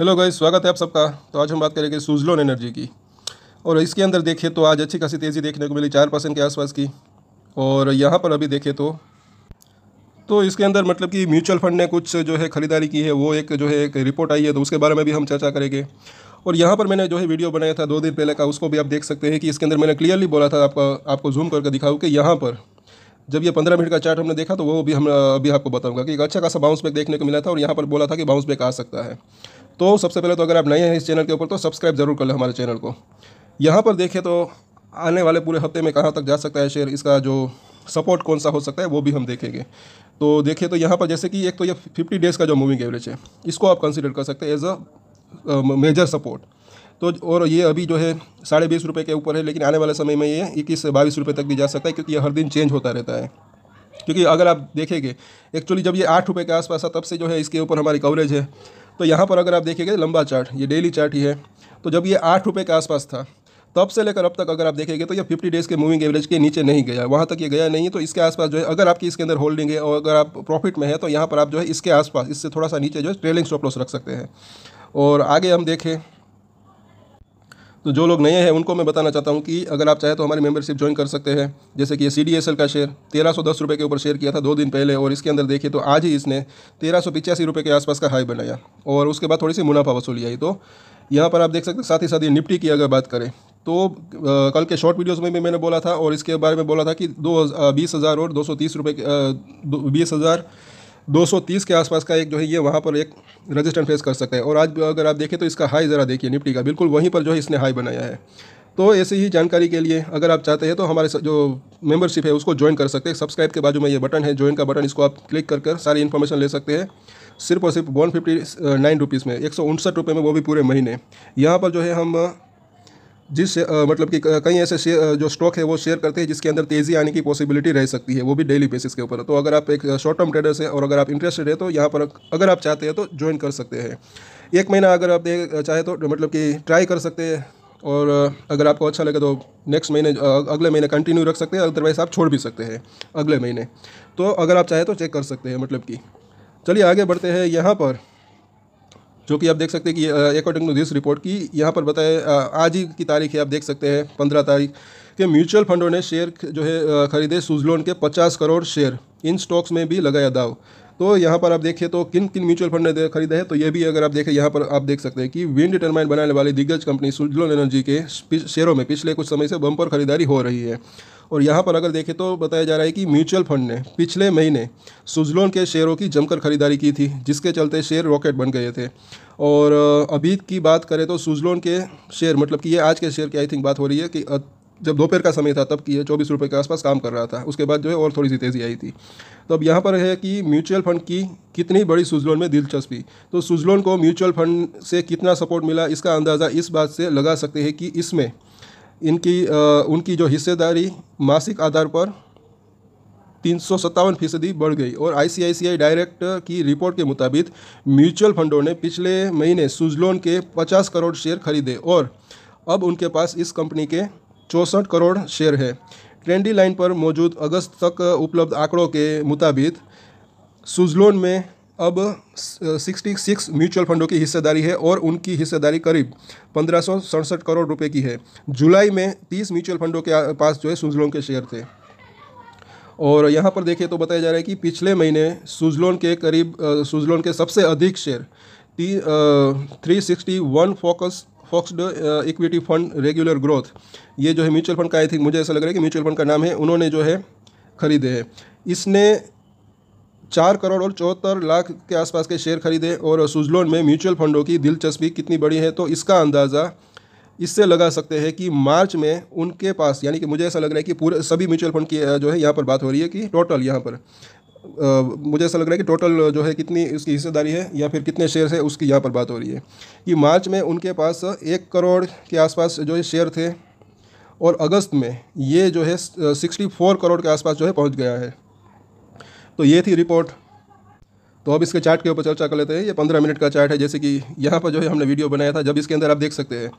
hello guys स्वागत है आप सबका तो आज हम बात करेंगे सुजलोन एनर्जी की और इसके अंदर देखिए तो आज अच्छी खासी तेज़ी देखने को मिली चार परसेंट के आसपास की और यहाँ पर अभी देखें तो तो इसके अंदर मतलब कि म्यूचुअल फंड ने कुछ जो है ख़रीदारी की है वो एक जो है एक रिपोर्ट आई है तो उसके बारे में भी हम चर्चा करेंगे और यहाँ पर मैंने जो है वीडियो बनाया था दो दिन पहले का उसको भी आप देख सकते हैं कि इसके अंदर मैंने क्लियरली बोला था आपका आपको जूम करके दिखाऊँ कि यहाँ पर जब ये पंद्रह मिनट का चार्ट हमने देखा तो वो भी हम अभी आपको बताऊँगा कि एक अच्छा खासा बाउंस बैक देखने को मिला था और यहाँ पर बोला था कि बाउंस बैक आ सकता है तो सबसे पहले तो अगर आप नए हैं इस चैनल के ऊपर तो सब्सक्राइब ज़रूर कर लें हमारे चैनल को यहाँ पर देखें तो आने वाले पूरे हफ्ते में कहाँ तक जा सकता है शेयर इसका जो सपोर्ट कौन सा हो सकता है वो भी हम देखेंगे तो देखिए तो यहाँ पर जैसे कि एक तो ये फिफ्टी डेज़ का जो मूविंग एवरेज है इसको आप कंसिडर कर सकते हैं एज अ मेजर सपोर्ट तो और ये अभी जो है साढ़े बीस रुपये के ऊपर है लेकिन आने वाले समय में ये इक्कीस से बाईस रुपये तक भी जा सकता है क्योंकि ये हर दिन चेंज होता रहता है क्योंकि अगर आप देखेंगे एक्चुअली जब ये आठ रुपये के आसपास था तब से जो है इसके ऊपर हमारी कवरेज है तो यहाँ पर अगर आप देखिएगा लंबा चार्ट ये डेली चार्ट ही है तो जब ये आठ रुपये के आसपास था तब से लेकर अब तक अगर आप देखेंगे तो ये 50 डेज़ के मूविंग एवरेज के नीचे नहीं गया वहाँ तक ये गया नहीं है तो इसके आसपास जो है अगर आपकी इसके अंदर होल्डिंग है और अगर आप प्रॉफिट में है तो यहाँ पर आप जो है इसके आसपास इससे थोड़ा सा नीचे जो है ट्रेलिंग स्टॉप लॉस रख सकते हैं और आगे हम देखें तो जो लोग नए हैं उनको मैं बताना चाहता हूँ कि अगर आप चाहे तो हमारी मेंबरशिप ज्वाइन कर सकते हैं जैसे कि ये सी का शेयर तेरह सौ दस रुपये के ऊपर शेयर किया था दो दिन पहले और इसके अंदर देखिए तो आज ही इसने तेरह सौ पिचासी रुपये के आसपास का हाई बनाया और उसके बाद थोड़ी सी मुनाफा वसूली आई तो यहाँ पर आप देख सकते हैं साथ ही साथ ये निफ्टी की अगर बात करें तो कल के शॉर्ट वीडियोस में भी मैंने बोला था और इसके बारे में बोला था कि दो बीस हज़ार और दो सौ तीस रुपये बीस हज़ार दो सौ तीस के आसपास का एक जो है ये वहाँ पर एक रजिस्टेंट फेस कर सकता है और आज अगर आप देखें तो इसका हाई ज़रा देखिए निफ्टी का बिल्कुल वहीं पर जो है इसने हाई बनाया है तो ऐसे ही जानकारी के लिए अगर आप चाहते हैं तो हमारे जो मेंबरशिप है उसको ज्वाइन कर सकते हैं सब्सक्राइब के बाजू में ये बटन है ज्वाइन का बटन इसको आप क्लिक कर कर सारी इन्फॉर्मेशन ले सकते हैं सिर्फ और सिर्फ वन फिफ्टी नाइन रुपीज़ में एक सौ उनसठ रुपये में वो भी पूरे महीने यहाँ पर जो है हम जिस मतलब कि कई ऐसे शेयर जो स्टॉक है वो शेयर करते हैं जिसके अंदर तेज़ी आने की पॉसिबिलिटी रह सकती है वो भी डेली बेसिस के ऊपर तो अगर आप एक शॉर्ट टर्म ट्रेडर्स हैं और अगर आप इंटरेस्टेड है तो यहाँ पर अगर आप चाहते हैं तो ज्वाइन कर सकते हैं एक महीना अगर आप चाहे तो मतलब कि ट्राई कर सकते हैं और अगर आपको अच्छा लगे तो नेक्स्ट महीने अगले महीने कंटिन्यू रख सकते हैं अदरवाइज़ आप छोड़ भी सकते हैं अगले महीने तो अगर आप चाहें तो चेक कर सकते हैं मतलब कि चलिए आगे बढ़ते हैं यहाँ पर जो कि आप देख सकते हैं कि अकॉर्डिंग टू दिस रिपोर्ट की यहाँ पर बताए आज ही की तारीख है आप देख सकते हैं पंद्रह तारीख के म्यूचुअल फंडों ने शेयर जो है खरीदे सुजलोन के पचास करोड़ शेयर इन स्टॉक्स में भी लगाया दाव तो यहाँ पर आप देखिए तो किन किन म्यूचुअल फंड ने खरीदा है तो ये भी अगर आप देखें यहाँ पर आप देख सकते हैं कि विंड टर्माइन बनाने वाली दिग्गज कंपनी सुजलोन एनर्जी के शेयरों में पिछले कुछ समय से बम्पर खरीदारी हो रही है और यहाँ पर अगर देखें तो बताया जा रहा है कि म्यूचुअल फंड ने पिछले महीने सुजलोन के शेयरों की जमकर खरीदारी की थी जिसके चलते शेयर रॉकेट बन गए थे और अभी की बात करें तो सुजलोन के शेयर मतलब कि ये आज के शेयर की आई थिंक बात हो रही है कि जब दोपहर का समय था तब की है चौबीस रुपये के आसपास काम कर रहा था उसके बाद जो है और थोड़ी सी तेज़ी आई थी तो अब यहाँ पर है कि म्यूचुअल फंड की कितनी बड़ी सुजलोन में दिलचस्पी तो सुजलोन को म्यूचुअल फंड से कितना सपोर्ट मिला इसका अंदाज़ा इस बात से लगा सकते हैं कि इसमें इनकी आ, उनकी जो हिस्सेदारी मासिक आधार पर तीन सौ सत्तावन फीसदी बढ़ गई और आईसीआईसीआई डायरेक्ट की रिपोर्ट के मुताबिक म्यूचुअल फंडों ने पिछले महीने सुजलोन के 50 करोड़ शेयर खरीदे और अब उनके पास इस कंपनी के चौंसठ करोड़ शेयर है ट्रेंडी लाइन पर मौजूद अगस्त तक उपलब्ध आंकड़ों के मुताबिक सुजलोन में अब 66 म्यूचुअल फंडों की हिस्सेदारी है और उनकी हिस्सेदारी करीब पंद्रह करोड़ रुपए की है जुलाई में 30 म्यूचुअल फंडों के पास जो है सुजलोन के शेयर थे और यहाँ पर देखिए तो बताया जा रहा है कि पिछले महीने सुजलोन के करीब सुजलोन के सबसे अधिक share three sixty one focus fox equity fund regular growth ये जो है म्यूचुअल फंड का आई थिंक मुझे ऐसा लग रहा है कि म्यूचुअल फंड का नाम है उन्होंने जो है खरीदे है इसने चार करोड़ और चौहत्तर लाख के आसपास के शेयर खरीदे और सुजलोन में म्यूचुअल फंडों की दिलचस्पी कितनी बड़ी है तो इसका अंदाज़ा इससे लगा सकते हैं कि मार्च में उनके पास यानी कि मुझे ऐसा लग रहा है कि पूरे सभी म्यूचुअल फंड की जो है यहाँ पर बात हो रही है कि टोटल यहाँ पर मुझे ऐसा लग रहा है कि टोटल जो है कितनी उसकी हिस्सेदारी है या फिर कितने शेयर है उसकी यहाँ पर बात हो रही है कि मार्च में उनके पास एक करोड़ के आसपास जो है शेयर थे और अगस्त में ये जो है सिक्सटी फोर करोड़ के आसपास जो है पहुँच गया है तो ये थी रिपोर्ट तो अब इसके चार्ट के ऊपर चर्चा कर लेते हैं ये पंद्रह मिनट का चार्ट है जैसे कि यहाँ पर जो है हमने वीडियो बनाया था जब इसके अंदर आप देख सकते हैं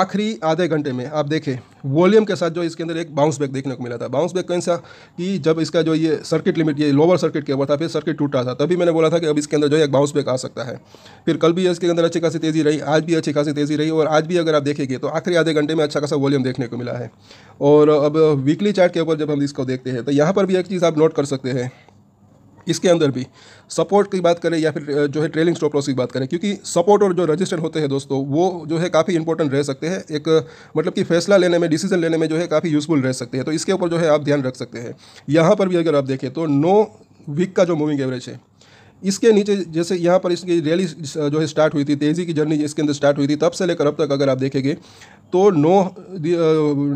आखिरी आधे घंटे में आप देखें वॉल्यूम के साथ जो इसके अंदर एक बाउंस बैक देखने को मिला था बाउंस बैक कैसा कि जब इसका जो ये सर्किट लिमिट ये लोअर सर्किट के ऊपर था फिर सर्किट टूट रहा था तभी मैंने बोला था कि अब इसके अंदर जो है एक बाउंस बैक आ सकता है फिर कल भी इसके अंदर अच्छी खासी तेज़ी रही आज भी अच्छी खासी तेज़ी रही और आज भी अगर आप देखेंगे तो आखिरी आधे घंटे में अच्छा खासा वॉल्यूम देखने को मिला है और अब वीकली चार्ट के ऊपर जब हम इसको देखते हैं तो यहाँ पर भी एक चीज़ आप नोट कर सकते हैं इसके अंदर भी सपोर्ट की बात करें या फिर जो है ट्रेलिंग स्टॉप लॉस की बात करें क्योंकि सपोर्ट और जो रजिस्टर होते हैं दोस्तों वो जो है काफ़ी इंपॉर्टेंट रह सकते हैं एक मतलब कि फैसला लेने में डिसीजन लेने में जो है काफ़ी यूजफुल रह सकते हैं तो इसके ऊपर जो है आप ध्यान रख सकते हैं यहाँ पर भी अगर आप देखें तो नो वीक का जो मूविंग एवरेज है इसके नीचे जैसे यहाँ पर इसकी रैली जो है स्टार्ट हुई थी तेज़ी की जर्नी इसके अंदर स्टार्ट हुई थी तब से लेकर अब तक अगर आप देखेंगे तो नो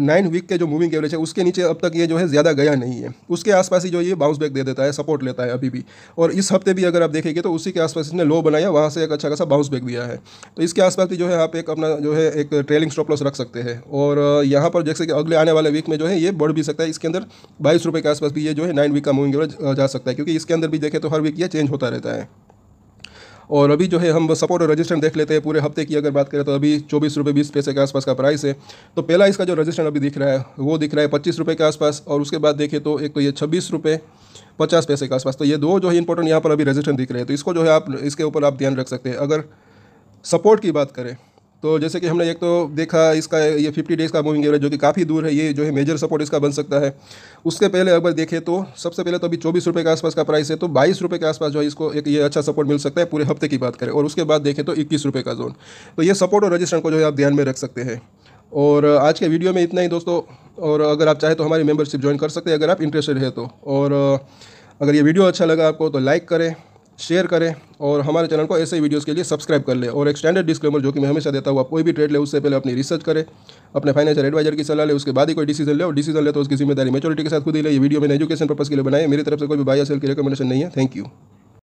नाइन वीक के जो मूविंग एवरेज है उसके नीचे अब तक ये जो है ज़्यादा गया नहीं है उसके आसपास ही जो ये बाउंस बैक दे देता है सपोर्ट लेता है अभी भी और इस हफ्ते भी अगर आप देखेंगे तो उसी के आसपास इसने लो बनाया वहाँ से एक अच्छा खासा बाउंस बैक दिया है तो इसके आसपास भी जो है आप एक अपना जो है एक ट्रेलिंग स्टॉप लॉस रख सकते हैं और यहाँ पर जैसे कि अगले आने वाले वीक में जो है ये बढ़ भी सकता है इसके अंदर बाईस रुपये के आसपास भी ये जो है नाइन वीक का मूविंग एवरेज जा सकता है क्योंकि इसके अंदर भी देखें तो हर वीक ये चेंज होता रहता है और अभी जो है हम सपोर्ट और रजिस्टेंस देख लेते हैं पूरे हफ्ते की अगर बात करें तो अभी चौबीस रुपये बीस पैसे के आसपास का प्राइस है तो पहला इसका जो रजिस्टेंस अभी दिख रहा है वो दिख रहा है पच्चीस रुपये के आसपास और उसके बाद देखें तो एक तो ये छब्बीस रुपये पचास पैसे के आसपास तो ये दो जो है इंपॉर्टेंट यहाँ पर अभी रजिस्टेंस दिख रहे हैं तो इसको जो है आप इसके ऊपर आप ध्यान रख सकते हैं अगर सपोर्ट की बात करें तो जैसे कि हमने एक तो देखा इसका ये 50 डेज़ का मूविंग एवरेज जो कि काफ़ी दूर है ये जो है मेजर सपोर्ट इसका बन सकता है उसके पहले अगर देखें तो सबसे पहले तो अभी चौबीस रुपये के आसपास का प्राइस है तो बाईस रुपये के आसपास जो है इसको एक ये अच्छा सपोर्ट मिल सकता है पूरे हफ्ते की बात करें और उसके बाद देखें तो इक्कीस रुपये का जोन तो ये सपोर्ट और रजिस्ट्रेशन को जो है आप ध्यान में रख सकते हैं और आज के वीडियो में इतना ही दोस्तों और अगर आप चाहें तो हमारी मेम्बरशिप ज्वाइन कर सकते हैं अगर आप इंटरेस्टेड है तो और अगर ये वीडियो अच्छा लगा आपको तो लाइक करें शेयर करें और हमारे चैनल को ऐसे वीडियोस के लिए सब्सक्राइब कर लें और एक स्टैंडर्ड डिस्क्लेमर जो कि मैं हमेशा देता हूँ आप कोई भी ट्रेड ले उससे पहले अपनी रिसर्च करें अपने फाइनेंशियल एडवाइजर की सलाह ले उसके बाद ही कोई डिसीजन ले और डिसीजन ले तो उसकी जिम्मेदारी मेचोरिटी के साथ खुद ही ले ये वीडियो मैंने एजुकेशन पर्पस के लिए बनाए मेरी तरफ से कोई भी बाई सेल की रिकमेंडेशन नहीं है थैंक यू